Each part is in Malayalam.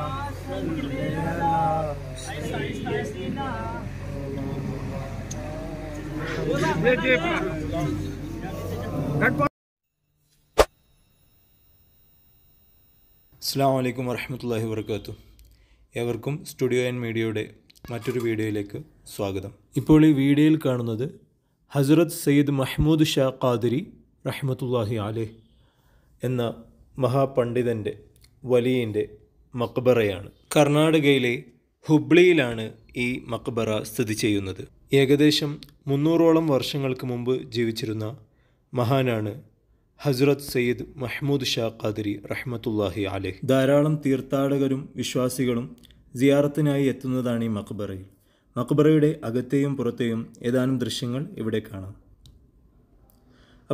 അസ്സാം വലൈക്കും വർഹമത്തല്ലാഹി വർക്കാത്തു ഏവർക്കും സ്റ്റുഡിയോ ആൻഡ് മീഡിയയുടെ മറ്റൊരു വീഡിയോയിലേക്ക് സ്വാഗതം ഇപ്പോൾ ഈ വീഡിയോയിൽ കാണുന്നത് ഹസ്രത് സയ്യിദ് മഹ്മൂദ് ഷാ ഖാദിരി റഹ്മത്തുല്ലാഹി അലേ എന്ന മഹാപണ്ഡിതൻ്റെ വലിയൻ്റെ മക്ബറയാണ് കർണാടകയിലെ ഹുബ്ലിയിലാണ് ഈ മക്ബറ സ്ഥിതി ചെയ്യുന്നത് ഏകദേശം മുന്നൂറോളം വർഷങ്ങൾക്ക് മുമ്പ് ജീവിച്ചിരുന്ന മഹാനാണ് ഹസ്രത് സയ്യിദ് മഹ്മൂദ് ഷാ ഖാദിരി റഹ്മത്തുല്ലാഹി അലഹ് ധാരാളം തീർത്ഥാടകരും വിശ്വാസികളും സിയാറത്തിനായി എത്തുന്നതാണ് ഈ മക്ബറയിൽ മക്ബറയുടെ അകത്തെയും പുറത്തെയും ഏതാനും ദൃശ്യങ്ങൾ ഇവിടെ കാണാം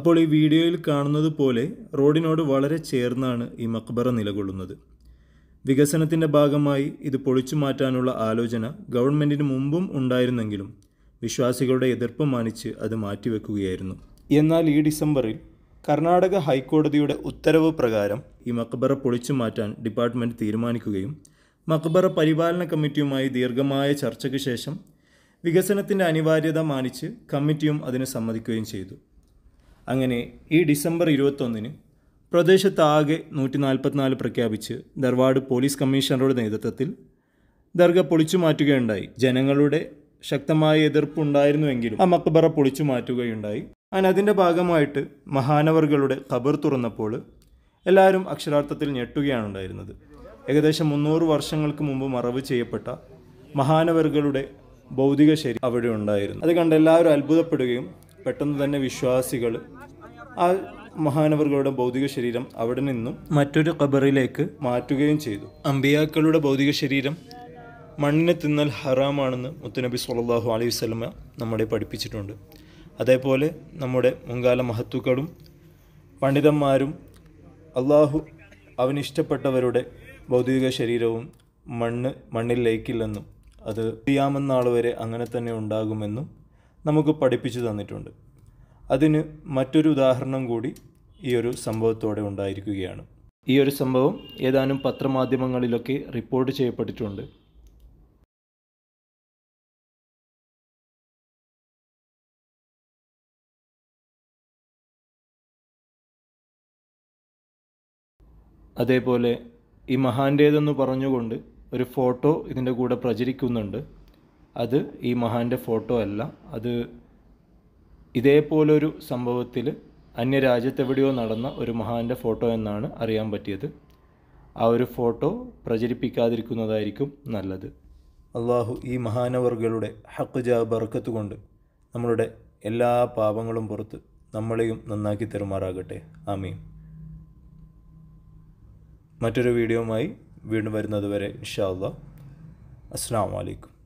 അപ്പോൾ ഈ വീഡിയോയിൽ കാണുന്നത് പോലെ റോഡിനോട് വളരെ ചേർന്നാണ് ഈ മക്ബറ നിലകൊള്ളുന്നത് വികസനത്തിൻ്റെ ഭാഗമായി ഇത് പൊളിച്ചു മാറ്റാനുള്ള ആലോചന ഗവൺമെൻറ്റിന് മുമ്പും ഉണ്ടായിരുന്നെങ്കിലും വിശ്വാസികളുടെ എതിർപ്പ് മാനിച്ച് അത് മാറ്റിവെക്കുകയായിരുന്നു എന്നാൽ ഈ ഡിസംബറിൽ കർണാടക ഹൈക്കോടതിയുടെ ഉത്തരവ് പ്രകാരം ഈ മക്ബറ പൊളിച്ചു മാറ്റാൻ ഡിപ്പാർട്ട്മെൻറ്റ് തീരുമാനിക്കുകയും മക്ബറ പരിപാലന കമ്മിറ്റിയുമായി ദീർഘമായ ചർച്ചയ്ക്ക് ശേഷം വികസനത്തിൻ്റെ അനിവാര്യത മാനിച്ച് കമ്മിറ്റിയും അതിന് സമ്മതിക്കുകയും ചെയ്തു അങ്ങനെ ഈ ഡിസംബർ ഇരുപത്തൊന്നിന് ആകെ നൂറ്റി നാൽപ്പത്തിനാല് പ്രഖ്യാപിച്ച് ധർവാഡ് പോലീസ് കമ്മീഷണറുടെ നേതൃത്വത്തിൽ ദർഗ പൊളിച്ചു മാറ്റുകയുണ്ടായി ജനങ്ങളുടെ ശക്തമായ എതിർപ്പുണ്ടായിരുന്നുവെങ്കിലും ആ മക്ബറ പൊളിച്ചു മാറ്റുകയുണ്ടായി അതിൻ്റെ ഭാഗമായിട്ട് മഹാനവറുകളുടെ ഖബർ തുറന്നപ്പോൾ എല്ലാവരും അക്ഷരാർത്ഥത്തിൽ ഞെട്ടുകയാണ് ഉണ്ടായിരുന്നത് ഏകദേശം മുന്നൂറ് വർഷങ്ങൾക്ക് മുമ്പ് മറവ് ചെയ്യപ്പെട്ട മഹാനവറുകളുടെ ഭൗതിക ശരി അവിടെ ഉണ്ടായിരുന്നു അത് കണ്ട് എല്ലാവരും അത്ഭുതപ്പെടുകയും പെട്ടെന്ന് തന്നെ വിശ്വാസികൾ ആ മഹാനവറുകളുടെ ഭൗതിക ശരീരം അവിടെ നിന്നും മറ്റൊരു ഖബറിലേക്ക് മാറ്റുകയും ചെയ്തു അമ്പിയാക്കളുടെ ഭൗതിക ശരീരം മണ്ണിനെ തിന്നൽ ഹറാമാണെന്ന് മുത്തുനബി സല്ലാഹു അലൈഹി സ്വലമ നമ്മളെ പഠിപ്പിച്ചിട്ടുണ്ട് അതേപോലെ നമ്മുടെ മുൻകാല മഹത്തുക്കളും പണ്ഡിതന്മാരും അള്ളാഹു അവനിഷ്ടപ്പെട്ടവരുടെ ഭൗതിക ശരീരവും മണ്ണ് മണ്ണിൽ ലയിക്കില്ലെന്നും അത് ചെയ്യാമെന്നാൾ വരെ അങ്ങനെ തന്നെ ഉണ്ടാകുമെന്നും നമുക്ക് പഠിപ്പിച്ചു തന്നിട്ടുണ്ട് അതിന് മറ്റൊരു ഉദാഹരണം കൂടി ഈ ഒരു സംഭവത്തോടെ ഉണ്ടായിരിക്കുകയാണ് ഈ ഒരു സംഭവം ഏതാനും പത്രമാധ്യമങ്ങളിലൊക്കെ റിപ്പോർട്ട് ചെയ്യപ്പെട്ടിട്ടുണ്ട് അതേപോലെ ഈ മഹാൻ്റേതെന്ന് പറഞ്ഞുകൊണ്ട് ഒരു ഫോട്ടോ ഇതിൻ്റെ കൂടെ പ്രചരിക്കുന്നുണ്ട് അത് ഈ മഹാൻ്റെ ഫോട്ടോ അല്ല അത് ഇതേപോലൊരു സംഭവത്തിൽ അന്യരാജ്യത്തെവിടെയോ നടന്ന ഒരു മഹാൻ്റെ ഫോട്ടോ എന്നാണ് അറിയാൻ പറ്റിയത് ആ ഒരു ഫോട്ടോ പ്രചരിപ്പിക്കാതിരിക്കുന്നതായിരിക്കും നല്ലത് അള്ളാഹു ഈ മഹാനവർകളുടെ ഹക്കുജാ ബർക്കത്ത് കൊണ്ട് നമ്മളുടെ എല്ലാ പാപങ്ങളും പുറത്ത് നമ്മളെയും നന്നാക്കി തരുമാറാകട്ടെ ആമീൻ മറ്റൊരു വീഡിയോയുമായി വീണ്ടും വരുന്നതുവരെ ഇൻഷാ അള്ളാഹ് അസ്സാം വലൈക്കും